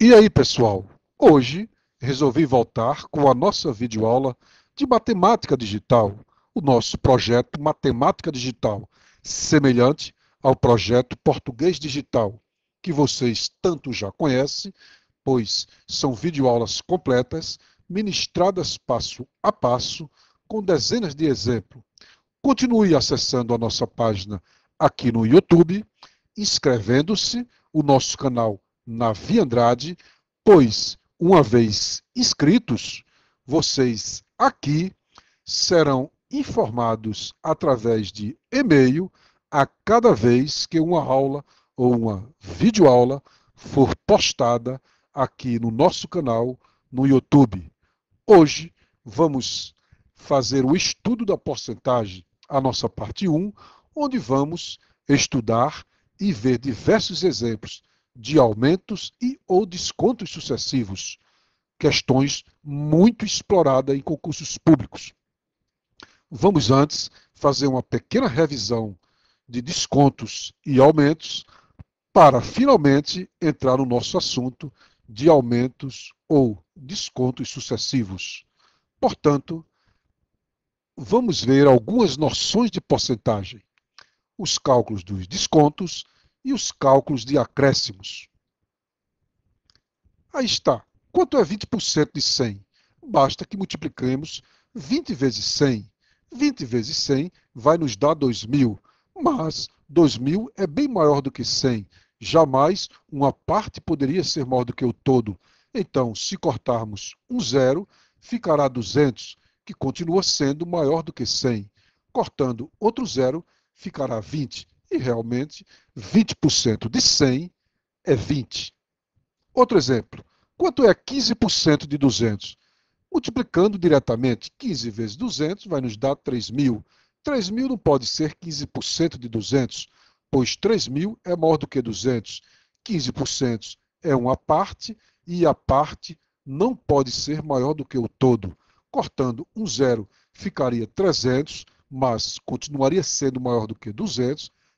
E aí, pessoal? Hoje resolvi voltar com a nossa videoaula de matemática digital, o nosso projeto Matemática Digital, semelhante ao projeto Português Digital, que vocês tanto já conhecem, pois são videoaulas completas, ministradas passo a passo, com dezenas de exemplos. Continue acessando a nossa página aqui no YouTube, inscrevendo-se, o nosso canal na via Andrade, pois, uma vez inscritos, vocês aqui serão informados através de e-mail a cada vez que uma aula ou uma videoaula for postada aqui no nosso canal no YouTube. Hoje vamos fazer o estudo da porcentagem, a nossa parte 1, onde vamos estudar e ver diversos exemplos de aumentos e ou descontos sucessivos, questões muito exploradas em concursos públicos. Vamos antes fazer uma pequena revisão de descontos e aumentos para finalmente entrar no nosso assunto de aumentos ou descontos sucessivos. Portanto, vamos ver algumas noções de porcentagem, os cálculos dos descontos e os cálculos de acréscimos. Aí está. Quanto é 20% de 100? Basta que multipliquemos 20 vezes 100. 20 vezes 100 vai nos dar 2.000, mas 2.000 é bem maior do que 100. Jamais uma parte poderia ser maior do que o todo. Então, se cortarmos um zero, ficará 200, que continua sendo maior do que 100. Cortando outro zero, ficará 20, e realmente, 20% de 100 é 20. Outro exemplo. Quanto é 15% de 200? Multiplicando diretamente, 15 vezes 200 vai nos dar 3.000. 3.000 não pode ser 15% de 200, pois 3.000 é maior do que 200. 15% é uma parte e a parte não pode ser maior do que o todo. Cortando um zero, ficaria 300, mas continuaria sendo maior do que 200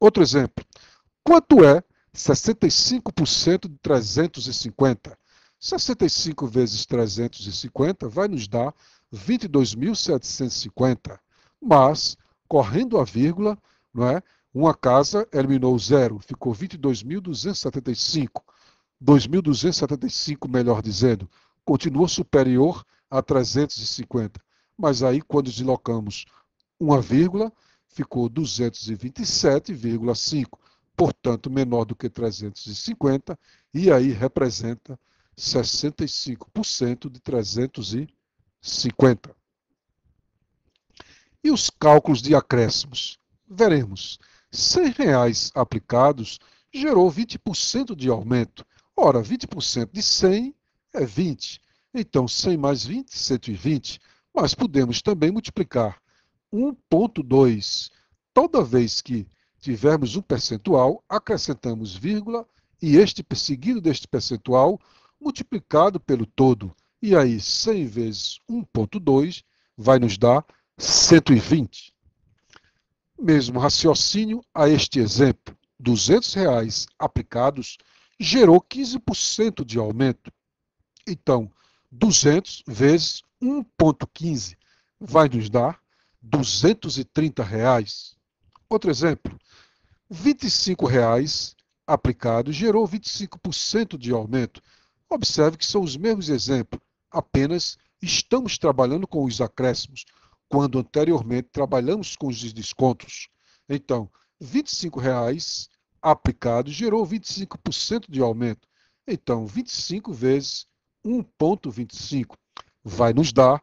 Outro exemplo. Quanto é 65% de 350? 65 vezes 350 vai nos dar 22.750. Mas, correndo a vírgula, não é? uma casa eliminou zero, ficou 22.275. 2.275, melhor dizendo, continua superior a 350. Mas aí, quando deslocamos uma vírgula, ficou 227,5, portanto menor do que 350, e aí representa 65% de 350. E os cálculos de acréscimos? Veremos. R$ reais aplicados gerou 20% de aumento. Ora, 20% de 100 é 20. Então, 100 mais 20, 120. Mas podemos também multiplicar 1.2. Toda vez que tivermos um percentual, acrescentamos vírgula e este seguido deste percentual multiplicado pelo todo. E aí, 100 vezes 1.2 vai nos dar 120. Mesmo raciocínio a este exemplo. R$ 200 reais aplicados gerou 15% de aumento. Então, 200 vezes 1.15 vai nos dar 230 reais. Outro exemplo, 25 reais aplicados gerou 25% de aumento. Observe que são os mesmos exemplos, apenas estamos trabalhando com os acréscimos, quando anteriormente trabalhamos com os descontos. Então, R$ 25,00 aplicado gerou 25% de aumento. Então, 25 vezes 1,25 vai nos dar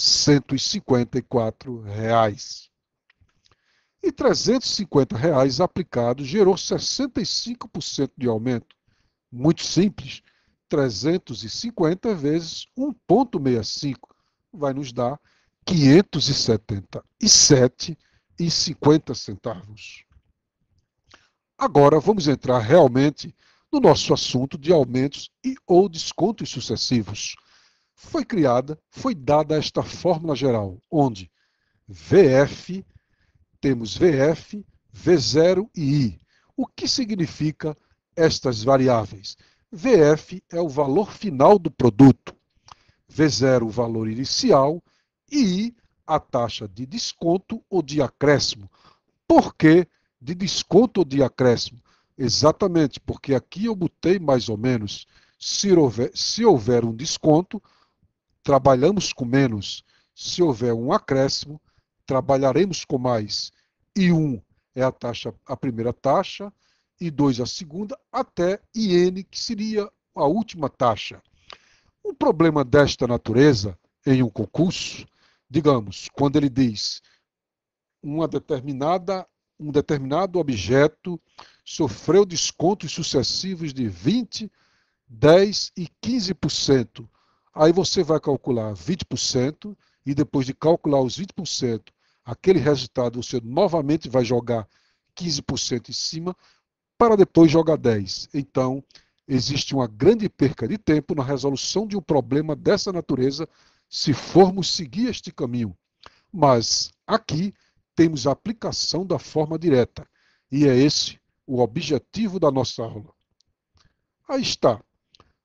154 reais. E 350 reais aplicados gerou 65% de aumento. Muito simples, 350 vezes 1.65 vai nos dar 577,50 centavos. Agora vamos entrar realmente no nosso assunto de aumentos e ou descontos sucessivos foi criada, foi dada esta fórmula geral, onde VF, temos VF, V0 e I. O que significa estas variáveis? VF é o valor final do produto, V0 o valor inicial e I a taxa de desconto ou de acréscimo. Por que de desconto ou de acréscimo? Exatamente, porque aqui eu botei mais ou menos, se houver, se houver um desconto, trabalhamos com menos. Se houver um acréscimo, trabalharemos com mais. E 1 um é a taxa, a primeira taxa, e 2 a segunda, até IN, que seria a última taxa. Um problema desta natureza em um concurso, digamos, quando ele diz uma determinada um determinado objeto sofreu descontos sucessivos de 20, 10 e 15% Aí você vai calcular 20% e depois de calcular os 20%, aquele resultado você novamente vai jogar 15% em cima para depois jogar 10. Então, existe uma grande perca de tempo na resolução de um problema dessa natureza se formos seguir este caminho. Mas aqui temos a aplicação da forma direta, e é esse o objetivo da nossa aula. Aí está.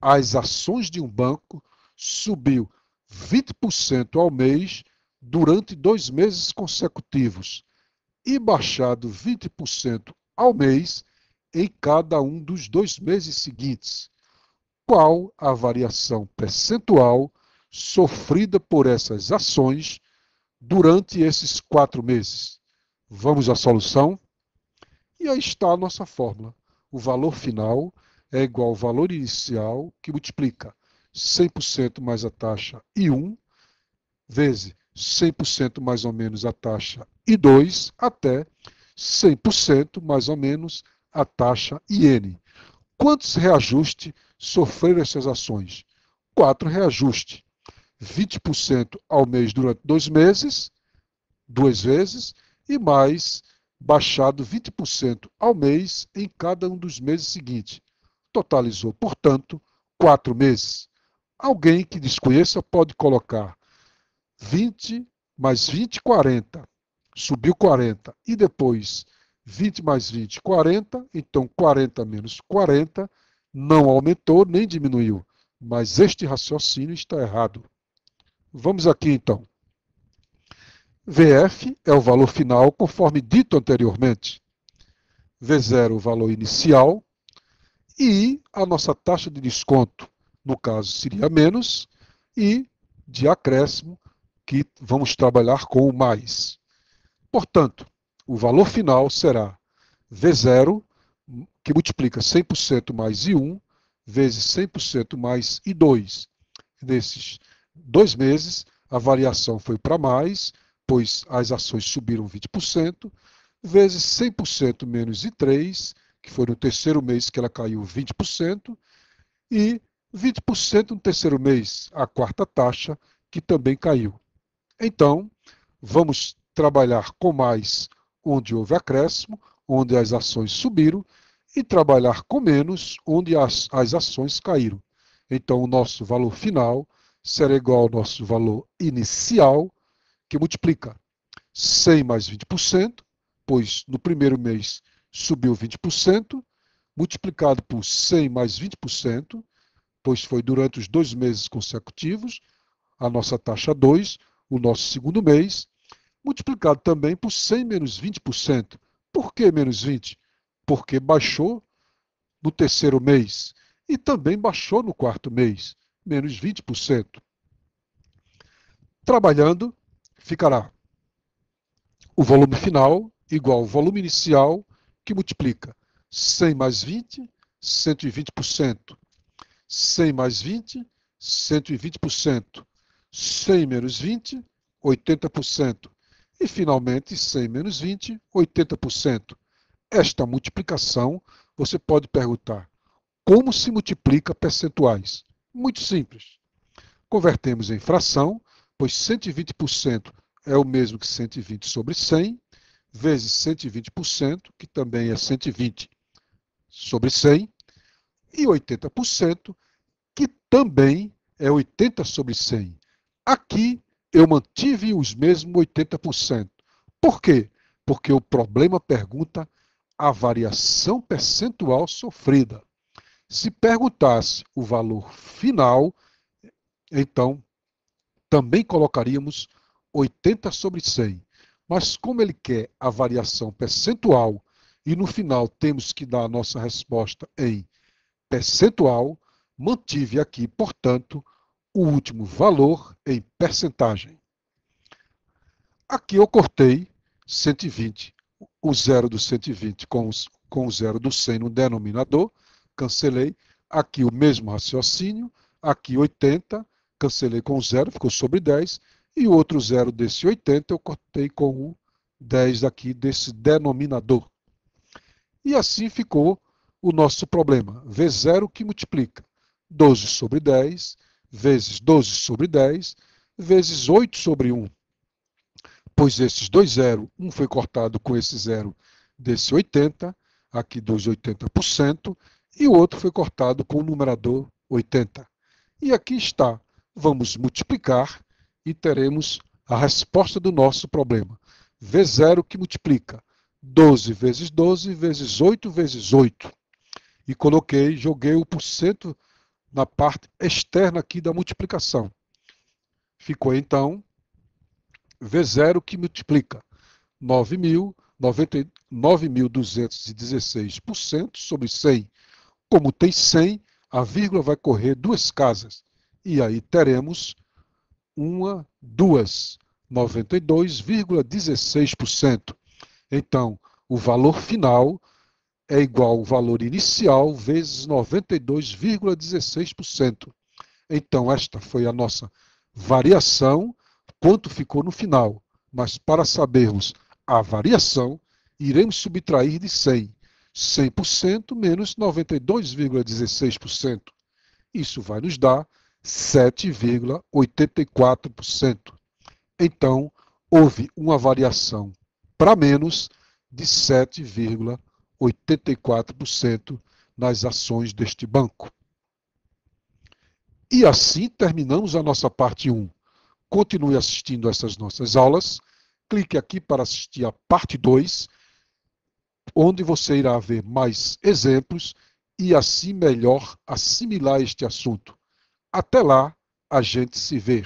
as ações de um banco subiu 20% ao mês durante dois meses consecutivos e baixado 20% ao mês em cada um dos dois meses seguintes, qual a variação percentual sofrida por essas ações durante esses quatro meses. Vamos à solução? E aí está a nossa fórmula. O valor final é igual ao valor inicial, que multiplica 100% mais a taxa I1, vezes 100% mais ou menos a taxa I2, até 100% mais ou menos a taxa IN. Quantos reajustes sofreram essas ações? Quatro reajustes. 20% ao mês durante dois meses, duas vezes, e mais baixado 20% ao mês em cada um dos meses seguintes totalizou, portanto, quatro meses. Alguém que desconheça pode colocar 20 mais 20, 40. Subiu 40. E depois 20 mais 20, 40. Então 40 menos 40 não aumentou nem diminuiu. Mas este raciocínio está errado. Vamos aqui então. VF é o valor final, conforme dito anteriormente. V0 o valor inicial, e a nossa taxa de desconto, no caso, seria menos, e de acréscimo, que vamos trabalhar com o mais. Portanto, o valor final será V0, que multiplica 100% mais I1, vezes 100% mais I2. Nesses dois meses, a variação foi para mais, pois as ações subiram 20%, vezes 100% menos I3, que foi no terceiro mês que ela caiu 20%, e 20% no terceiro mês, a quarta taxa, que também caiu. Então, vamos trabalhar com mais onde houve acréscimo, onde as ações subiram, e trabalhar com menos onde as, as ações caíram. Então, o nosso valor final será igual ao nosso valor inicial, que multiplica 100 mais 20%, pois no primeiro mês subiu 20%, multiplicado por 100 mais 20%, pois foi durante os dois meses consecutivos, a nossa taxa 2, o nosso segundo mês, multiplicado também por 100 menos 20%. Por que menos 20? Porque baixou no terceiro mês e também baixou no quarto mês, menos 20%. Trabalhando, ficará o volume final igual ao volume inicial que multiplica 100 mais 20, 120%. 100 mais 20, 120%. 100 menos 20, 80%. E, finalmente, 100 menos 20, 80%. Esta multiplicação, você pode perguntar, como se multiplica percentuais? Muito simples. Convertemos em fração, pois 120% é o mesmo que 120 sobre 100, vezes 120%, que também é 120 sobre 100, e 80%, que também é 80 sobre 100. Aqui eu mantive os mesmos 80%. Por quê? Porque o problema pergunta a variação percentual sofrida. Se perguntasse o valor final, então também colocaríamos 80 sobre 100. Mas como ele quer a variação percentual e no final temos que dar a nossa resposta em percentual, mantive aqui, portanto, o último valor em percentagem. Aqui eu cortei 120, o zero do 120 com, os, com o zero do 100 no denominador, cancelei. Aqui o mesmo raciocínio, aqui 80, cancelei com zero, ficou sobre 10 e o outro zero desse 80 eu cortei com o 10 aqui desse denominador. E assim ficou o nosso problema. V0 que multiplica 12 sobre 10, vezes 12 sobre 10, vezes 8 sobre 1. Pois esses dois zeros, um foi cortado com esse zero desse 80, aqui dos 80%, e o outro foi cortado com o numerador 80. E aqui está. Vamos multiplicar e teremos a resposta do nosso problema. V0 que multiplica 12 vezes 12 vezes 8 vezes 8. E coloquei, joguei o porcento na parte externa aqui da multiplicação. Ficou então V0 que multiplica 9.216% sobre 100. Como tem 100, a vírgula vai correr duas casas. E aí teremos uma, duas, 92,16%. Então, o valor final é igual ao valor inicial vezes 92,16%. Então, esta foi a nossa variação, quanto ficou no final. Mas para sabermos a variação, iremos subtrair de 100. 100% menos 92,16%. Isso vai nos dar 7,84%. Então, houve uma variação para menos de 7,84% nas ações deste banco. E assim terminamos a nossa parte 1. Continue assistindo essas nossas aulas. Clique aqui para assistir a parte 2, onde você irá ver mais exemplos e assim melhor assimilar este assunto. Até lá, a gente se vê.